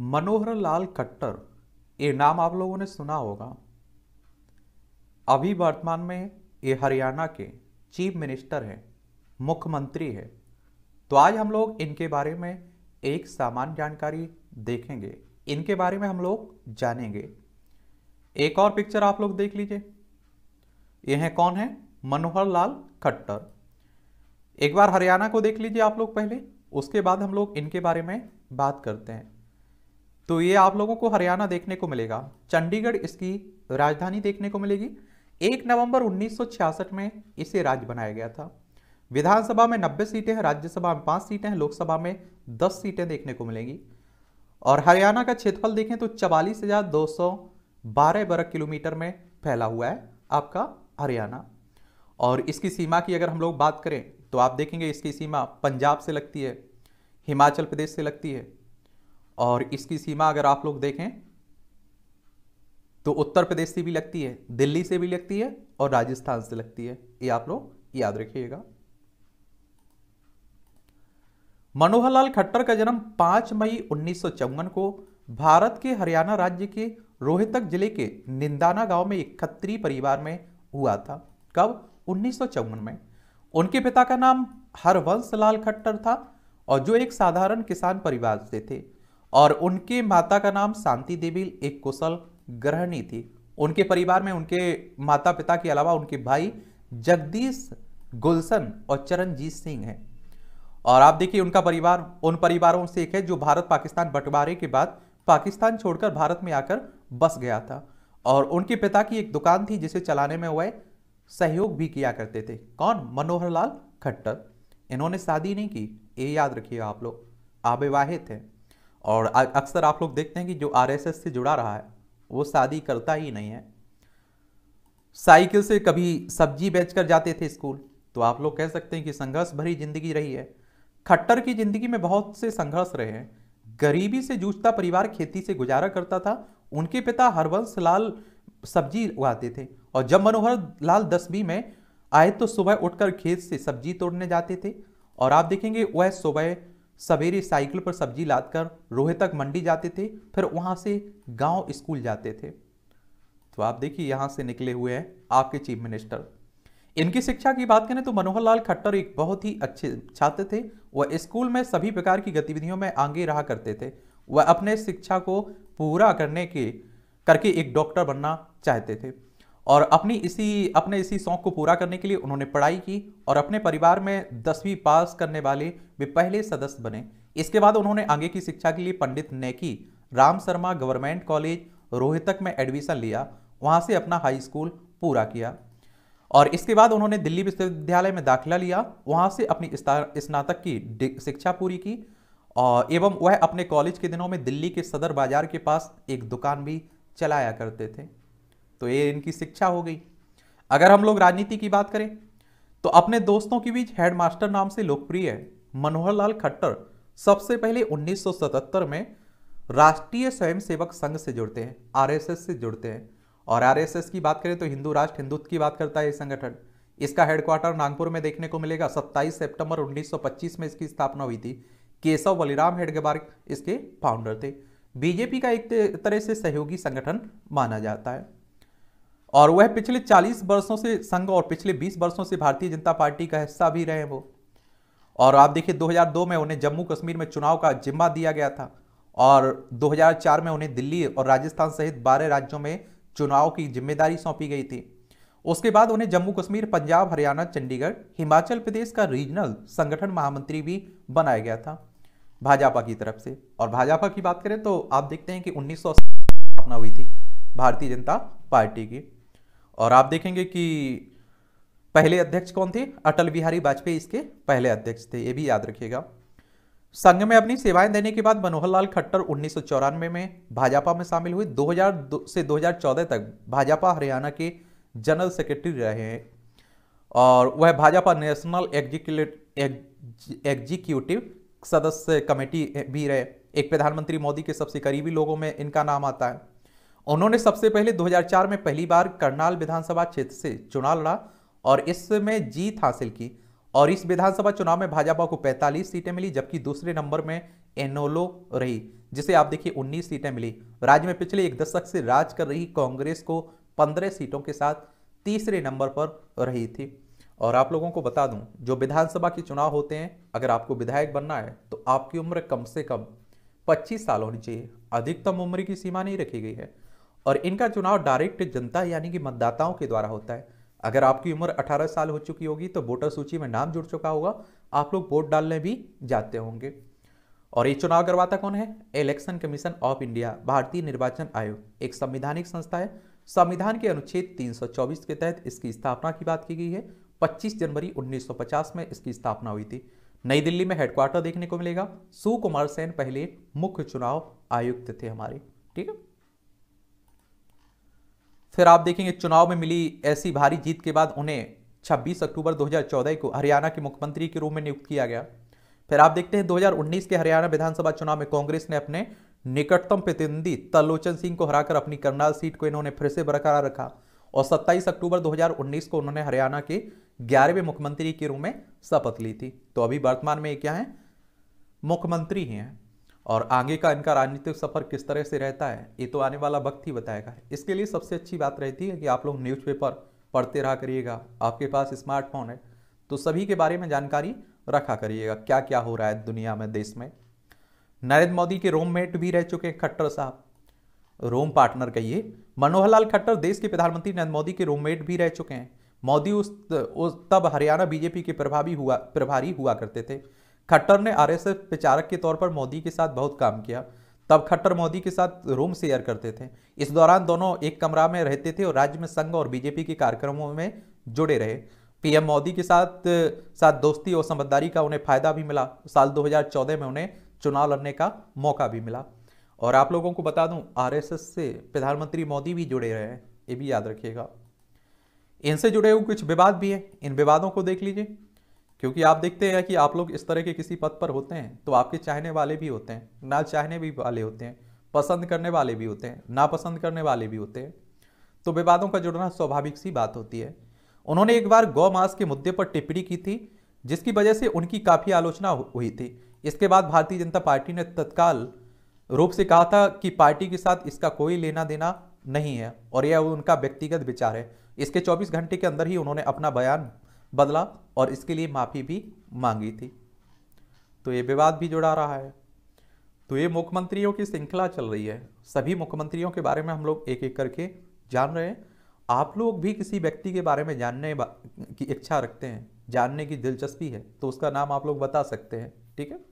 मनोहर लाल खट्टर ये नाम आप लोगों ने सुना होगा अभी वर्तमान में ये हरियाणा के चीफ मिनिस्टर हैं मुख्यमंत्री है तो आज हम लोग इनके बारे में एक सामान्य जानकारी देखेंगे इनके बारे में हम लोग जानेंगे एक और पिक्चर आप लोग देख लीजिए यह है कौन है मनोहर लाल खट्टर एक बार हरियाणा को देख लीजिए आप लोग पहले उसके बाद हम लोग इनके बारे में बात करते हैं तो ये आप लोगों को हरियाणा देखने को मिलेगा चंडीगढ़ इसकी राजधानी देखने को मिलेगी एक नवंबर 1966 में इसे राज्य बनाया गया था विधानसभा में 90 सीटें हैं राज्यसभा में 5 सीटें हैं लोकसभा में 10 सीटें देखने को मिलेंगी और हरियाणा का क्षेत्रफल देखें तो चवालीस हजार दो सौ बारह वर्ग किलोमीटर में फैला हुआ है आपका हरियाणा और इसकी सीमा की अगर हम लोग बात करें तो आप देखेंगे इसकी सीमा पंजाब से लगती है हिमाचल प्रदेश से लगती है और इसकी सीमा अगर आप लोग देखें तो उत्तर प्रदेश से भी लगती है दिल्ली से भी लगती है और राजस्थान से लगती है ये आप लोग याद रखिएगा मनोहर लाल खट्टर का जन्म 5 मई उन्नीस को भारत के हरियाणा राज्य के रोहतक जिले के निंदाना गांव में एक खत्री परिवार में हुआ था कब उन्नीस में उनके पिता का नाम हरवंश लाल खट्टर था और जो एक साधारण किसान परिवार से थे और उनके माता का नाम शांति देवी एक कुशल ग्रहणी थी उनके परिवार में उनके माता पिता के अलावा उनके भाई जगदीश गुलशन और चरणजीत सिंह हैं और आप देखिए उनका परिवार उन परिवारों से एक है जो भारत पाकिस्तान बंटवारे के बाद पाकिस्तान छोड़कर भारत में आकर बस गया था और उनके पिता की एक दुकान थी जिसे चलाने में वह सहयोग भी किया करते थे कौन मनोहर लाल खट्टर इन्होंने शादी नहीं की ये याद रखिए आप लोग अविवाहित हैं और अक्सर आप लोग देखते हैं कि जो आरएसएस से जुड़ा रहा है वो शादी करता ही नहीं है साइकिल से कभी सब्जी बेचकर जाते थे स्कूल तो आप लोग कह सकते हैं कि संघर्ष भरी जिंदगी रही है खट्टर की जिंदगी में बहुत से संघर्ष रहे हैं गरीबी से जूझता परिवार खेती से गुजारा करता था उनके पिता हरवंश लाल सब्जी उगाते थे और जब मनोहर लाल दसवीं में आए तो सुबह उठकर खेत से सब्जी तोड़ने जाते थे और आप देखेंगे वह सुबह सवेरे साइकिल पर सब्जी लादकर कर तक मंडी जाते थे फिर वहाँ से गांव स्कूल जाते थे तो आप देखिए यहाँ से निकले हुए हैं आपके चीफ मिनिस्टर इनकी शिक्षा की बात करें तो मनोहर लाल खट्टर एक बहुत ही अच्छे छात्र थे वह स्कूल में सभी प्रकार की गतिविधियों में आगे रहा करते थे वह अपने शिक्षा को पूरा करने के करके एक डॉक्टर बनना चाहते थे और अपनी इसी अपने इसी शौक को पूरा करने के लिए उन्होंने पढ़ाई की और अपने परिवार में दसवीं पास करने वाले वे पहले सदस्य बने इसके बाद उन्होंने आगे की शिक्षा के लिए पंडित नेकी राम शर्मा गवर्नमेंट कॉलेज रोहितक में एडमिशन लिया वहाँ से अपना हाई स्कूल पूरा किया और इसके बाद उन्होंने दिल्ली विश्वविद्यालय में दाखिला लिया वहाँ से अपनी स्नातक की शिक्षा पूरी की और एवं वह अपने कॉलेज के दिनों में दिल्ली के सदर बाजार के पास एक दुकान भी चलाया करते थे तो ये इनकी शिक्षा हो गई अगर हम लोग राजनीति की बात करें तो अपने दोस्तों के बीच हेडमास्टर नाम से लोकप्रिय है मनोहर लाल खट्टर सबसे पहले 1977 में राष्ट्रीय स्वयंसेवक संघ से जुड़ते हैं आरएसएस से जुड़ते हैं और आरएसएस की बात करें तो हिंदू राष्ट्र हिंदुत्व की बात करता है ये संगठन इसका हेडक्वार्टर नागपुर में देखने को मिलेगा 27 सितंबर 1925 में इसकी स्थापना हुई थी केशव बलिराम हेडगेबार इसके फाउंडर थे बीजेपी का एक तरह से सहयोगी संगठन माना जाता है और वह पिछले 40 वर्षों से संघ और पिछले 20 वर्षों से भारतीय जनता पार्टी का हिस्सा भी रहे वो और आप देखिए 2002 में उन्हें जम्मू कश्मीर में चुनाव का जिम्मा दिया गया था और 2004 में उन्हें दिल्ली और राजस्थान सहित बारह राज्यों में चुनाव की जिम्मेदारी सौंपी गई थी उसके बाद उन्हें जम्मू कश्मीर पंजाब हरियाणा चंडीगढ़ हिमाचल प्रदेश का रीजनल संगठन महामंत्री भी बनाया गया था भाजपा की तरफ से और भाजपा की बात करें तो आप देखते हैं कि उन्नीस स्थापना हुई थी भारतीय जनता पार्टी की और आप देखेंगे कि पहले अध्यक्ष कौन थे अटल बिहारी वाजपेयी इसके पहले अध्यक्ष थे ये भी याद रखिएगा संघ में अपनी सेवाएं देने के बाद मनोहर लाल खट्टर उन्नीस में, में भाजपा में शामिल हुए 2002 से 2014 तक भाजपा हरियाणा के जनरल सेक्रेटरी रहे हैं और वह भाजपा नेशनल एग्जीक्यूटिव सदस्य कमेटी भी रहे एक प्रधानमंत्री मोदी के सबसे करीबी लोगों में इनका नाम आता है उन्होंने सबसे पहले 2004 में पहली बार करनाल विधानसभा क्षेत्र से चुनाव लड़ा और इसमें जीत हासिल की और इस विधानसभा चुनाव में भाजपा को 45 सीटें मिली जबकि दूसरे नंबर में एनोलो रही जिसे आप देखिए 19 सीटें मिली राज्य में पिछले एक दशक से राज कर रही कांग्रेस को 15 सीटों के साथ तीसरे नंबर पर रही थी और आप लोगों को बता दूं जो विधानसभा के चुनाव होते हैं अगर आपको विधायक बनना है तो आपकी उम्र कम से कम पच्चीस साल होनी चाहिए अधिकतम उम्र की सीमा नहीं रखी गई है और इनका चुनाव डायरेक्ट जनता यानी कि मतदाताओं के द्वारा होता है अगर आपकी उम्र 18 साल हो चुकी होगी तो वोटर सूची में नाम जुड़ चुका होगा आप लोग वोट डालने भी जाते होंगे और ये चुनाव करवाता कौन है इलेक्शन कमीशन ऑफ इंडिया भारतीय निर्वाचन आयोग एक संविधानिक संस्था है संविधान के अनुच्छेद 324 के तहत इसकी स्थापना की बात की गई है 25 जनवरी 1950 में इसकी स्थापना हुई थी नई दिल्ली में हेडक्वार्टर देखने को मिलेगा सुकुमार सेन पहले मुख्य चुनाव आयुक्त थे हमारे ठीक है फिर आप देखेंगे चुनाव में मिली ऐसी भारी जीत के बाद उन्हें 26 अक्टूबर 2014 को हरियाणा के मुख्यमंत्री के रूप में नियुक्त किया गया फिर आप देखते हैं 2019 के हरियाणा विधानसभा चुनाव में कांग्रेस ने अपने निकटतम प्रतिनिधि तलोचन सिंह को हराकर अपनी करनाल सीट को इन्होंने फिर से बरकरार रखा और 27 अक्टूबर 2019 को उन्होंने हरियाणा के ग्यारहवें मुख्यमंत्री के रूप में शपथ ली थी तो अभी वर्तमान में क्या है मुख्यमंत्री ही हैं और आगे का इनका राजनीतिक सफ़र किस तरह से रहता है ये तो आने वाला वक्त ही बताएगा इसके लिए सबसे अच्छी बात रहती है कि आप लोग न्यूज़पेपर पढ़ते रहा करिएगा आपके पास स्मार्टफोन है तो सभी के बारे में जानकारी रखा करिएगा क्या क्या हो रहा है दुनिया में देश में नरेंद्र मोदी के रोममेट भी रह चुके हैं खट्टर साहब रोम पार्टनर कहिए मनोहर लाल खट्टर देश के प्रधानमंत्री नरेंद्र मोदी के रोममेट भी रह चुके हैं मोदी उस, उस तब हरियाणा बीजेपी के प्रभावी हुआ प्रभारी हुआ करते थे खट्टर ने आरएसएस प्रचारक के तौर पर मोदी के साथ बहुत काम किया तब खट्टर मोदी के साथ रूम शेयर करते थे इस दौरान दोनों एक कमरा में रहते थे और राज्य में संघ और बीजेपी के कार्यक्रमों में जुड़े रहे पीएम मोदी के साथ साथ दोस्ती और समझदारी का उन्हें फायदा भी मिला साल 2014 में उन्हें चुनाव लड़ने का मौका भी मिला और आप लोगों को बता दूं आरएसएस से प्रधानमंत्री मोदी भी जुड़े रहे हैं ये भी याद रखिएगा इनसे जुड़े हुए कुछ विवाद भी हैं इन विवादों को देख लीजिए क्योंकि आप देखते हैं कि आप लोग इस तरह के किसी पद पर होते हैं तो आपके चाहने वाले भी होते हैं ना चाहने भी वाले होते हैं पसंद करने वाले भी होते हैं नापसंद करने वाले भी होते हैं तो विवादों का जुड़ना स्वाभाविक सी बात होती है उन्होंने एक बार गौ मास के मुद्दे पर टिप्पणी की थी जिसकी वजह से उनकी काफ़ी आलोचना हुई थी इसके बाद भारतीय जनता पार्टी ने तत्काल रूप से कहा था कि पार्टी के साथ इसका कोई लेना देना नहीं है और यह उनका व्यक्तिगत विचार है इसके 24 घंटे के अंदर ही उन्होंने अपना बयान बदला और इसके लिए माफ़ी भी मांगी थी तो ये विवाद भी जुड़ा रहा है तो ये मुख्यमंत्रियों की श्रृंखला चल रही है सभी मुख्यमंत्रियों के बारे में हम लोग एक एक करके जान रहे हैं आप लोग भी किसी व्यक्ति के बारे में जानने की इच्छा रखते हैं जानने की दिलचस्पी है तो उसका नाम आप लोग बता सकते हैं ठीक है